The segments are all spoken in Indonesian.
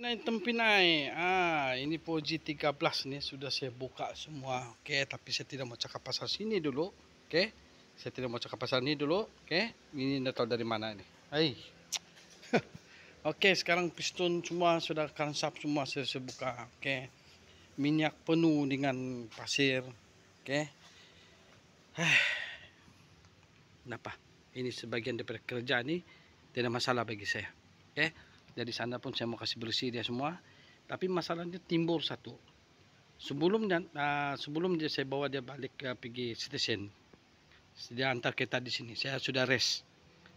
Tempinai-tempinai ah, Ini 4 13 ni Sudah saya buka semua okay, Tapi saya tidak mau cakap pasal sini dulu okay. Saya tidak mau cakap pasal ni dulu okay. Ini dah tahu dari mana ni Okey sekarang piston semua Sudah kansap semua saya, saya buka okay. Minyak penuh dengan pasir okay. Kenapa? Ini sebagian daripada kerja ni Tidak masalah bagi saya Okey Ya, dari sana pun saya mau kasih bersih dia semua tapi masalahnya timbul satu sebelum dan uh, sebelum dia saya bawa dia balik ke pergi stesen dia antar kita di sini saya sudah rest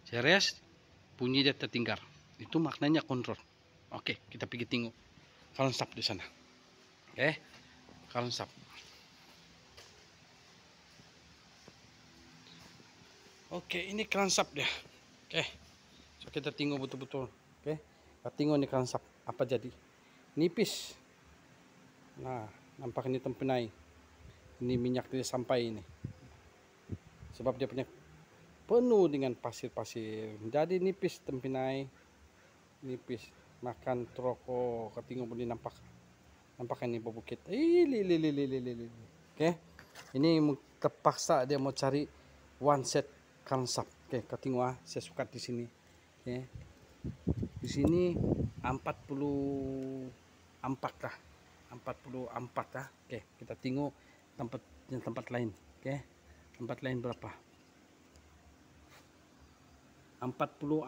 saya rest bunyi dia tertinggal itu maknanya kontrol oke kita pergi tengok kalian stop di sana oke kalian stop Oke, ini sap dia. Oke. So kita tinggal betul-betul. Oke. Tinggal ni kan apa jadi? Nipis. Nah, nampak ini tempenai. Ini minyak tidak sampai ini. Sebab dia punya penuh dengan pasir-pasir. Jadi nipis tempenai. Nipis. Makan troko ketinggung pun nampak. Nampak ini bukit. Oke. Ini terpaksa dia mau cari one set kansap. Oke, okay, Saya suka di sini. Oke. Okay di sini 40 lah 40 lah oke kita tengok tempat tempat lain oke tempat lain berapa 46.5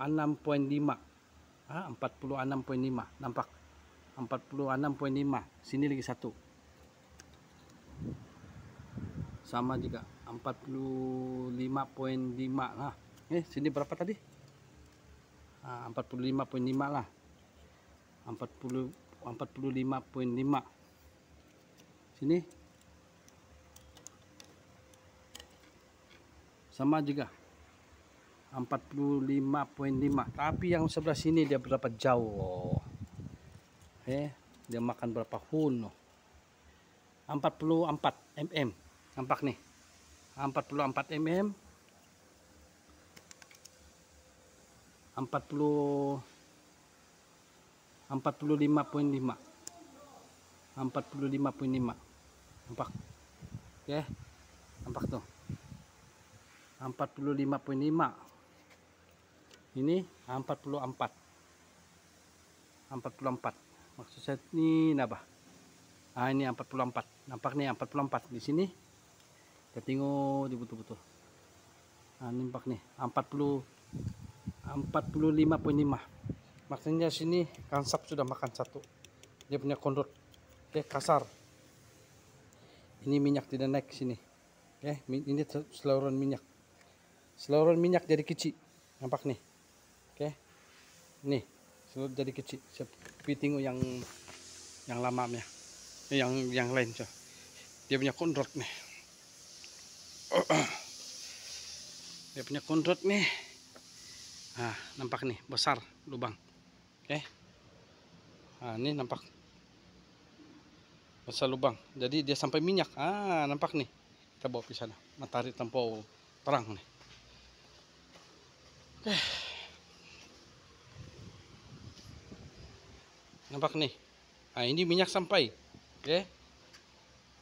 ah 46.5 nampak 46.5 sini lagi satu sama juga 45.5 lah eh sini berapa tadi Ah, uh, 45.5 lah 40 45.5 sini sama juga 45.5 tapi yang sebelah sini dia berapa jauh eh dia makan berapa hun 44 mm nampak nih 44 mm 40 45.5 45.5 nampak oke ya, okay. nampak tuh 45.5 ini 44 44 maksud saya ini nabah ah ini 44 nampak nih 44 di sini kita tengok di betul-betul nah nampak nih 40 45.5 maksudnya sini kansap sudah makan satu dia punya kondor oke kasar ini minyak tidak naik sini oke ya, ini seluruh minyak seluruh minyak jadi kecil nampak nih oke nih seluruh jadi kecil siap pitingu yang yang lama ya yang yang lain coba. dia punya kondor nih dia punya kondor nih nah nampak nih besar lubang oke eh, okay. nah ini nampak besar lubang jadi dia sampai minyak ah nampak nih kita bawa ke sana matahari tempoh terang nih oke eh. okay. nampak nih nah ini minyak sampai oke eh, okay.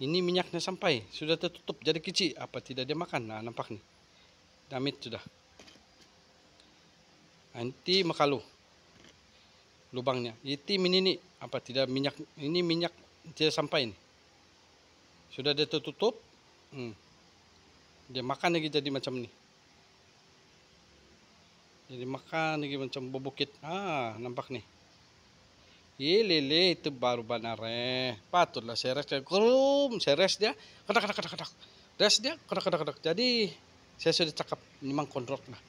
ini minyaknya sampai sudah tertutup jadi kecil apa tidak dia makan nah nampak nih damit sudah anti makalu lubangnya itim ini nih apa tidak minyak ini minyak tidak sampai ini sudah dia tertutup hmm. dia makan lagi jadi macam ini jadi makan lagi macam bubukit ah nampak nih Ye lele itu baru banare. Patutlah seres dia saya seres dia kedak kedak kedak kedak. res dia kedak kedak kedak. Jadi saya sudah cakap memang kontrol lah.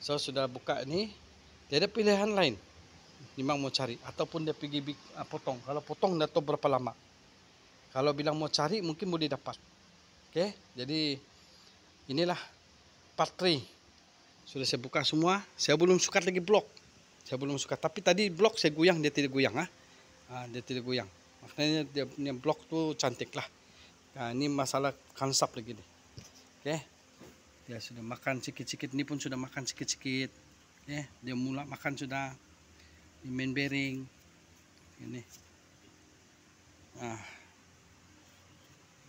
So sudah buka ni Dia ada pilihan lain Memang mau cari Ataupun dia pergi ah, potong Kalau potong dah tahu berapa lama Kalau bilang mau cari mungkin boleh dapat Okay Jadi Inilah Part 3 Sudah saya buka semua Saya belum suka lagi blok Saya belum suka Tapi tadi blok saya goyang Dia tidak goyang ah ha? uh, Dia tidak goyang Maksudnya dia, dia blok tu cantik lah uh, ah, Ini masalah konsep lagi ni Okay ya sudah makan sikit-sikit ini pun sudah makan sikit-sikit ya dia mulai makan sudah di main bearing ini nah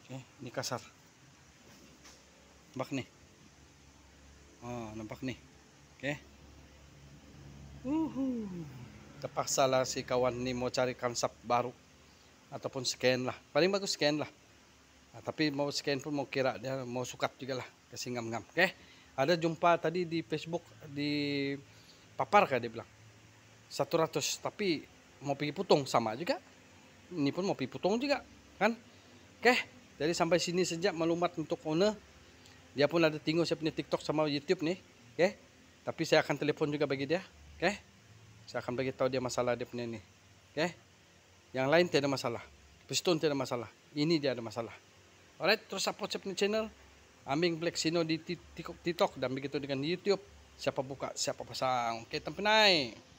oke ini kasar nampak nih oh nampak nih oke uhu terpaksa lah si kawan ini mau cari konsep baru ataupun scan lah paling bagus scan lah nah, tapi mau scan pun mau kira dia mau sukat juga lah kasih ngam-ngam okay? ada jumpa tadi di Facebook di papar kah dia bilang satu ratus. tapi mau pergi putung sama juga ini pun mau pergi putung juga kan oke okay? jadi sampai sini saja melumat untuk owner dia pun ada tinggal saya punya TikTok sama YouTube nih oke okay? tapi saya akan telefon juga bagi dia oke okay? saya akan bagi tahu dia masalah dia punya ini oke okay? yang lain tidak ada masalah piston tidak ada masalah ini dia ada masalah Alright, terus support saya punya channel aming sino di TikTok dan begitu dengan YouTube. Siapa buka, siapa pasang. Oke, okay,